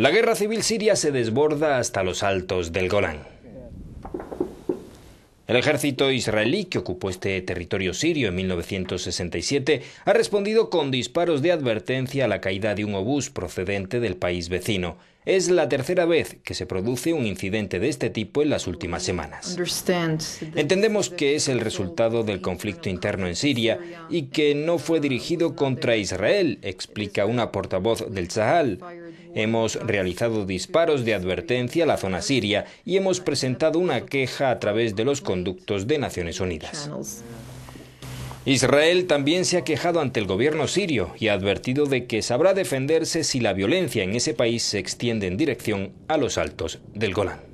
La guerra civil siria se desborda hasta los altos del Golán. El ejército israelí que ocupó este territorio sirio en 1967 ha respondido con disparos de advertencia a la caída de un obús procedente del país vecino. Es la tercera vez que se produce un incidente de este tipo en las últimas semanas. Entendemos que es el resultado del conflicto interno en Siria y que no fue dirigido contra Israel, explica una portavoz del Sahal. Hemos realizado disparos de advertencia a la zona siria y hemos presentado una queja a través de los conductos de Naciones Unidas. Israel también se ha quejado ante el gobierno sirio y ha advertido de que sabrá defenderse si la violencia en ese país se extiende en dirección a los altos del Golán.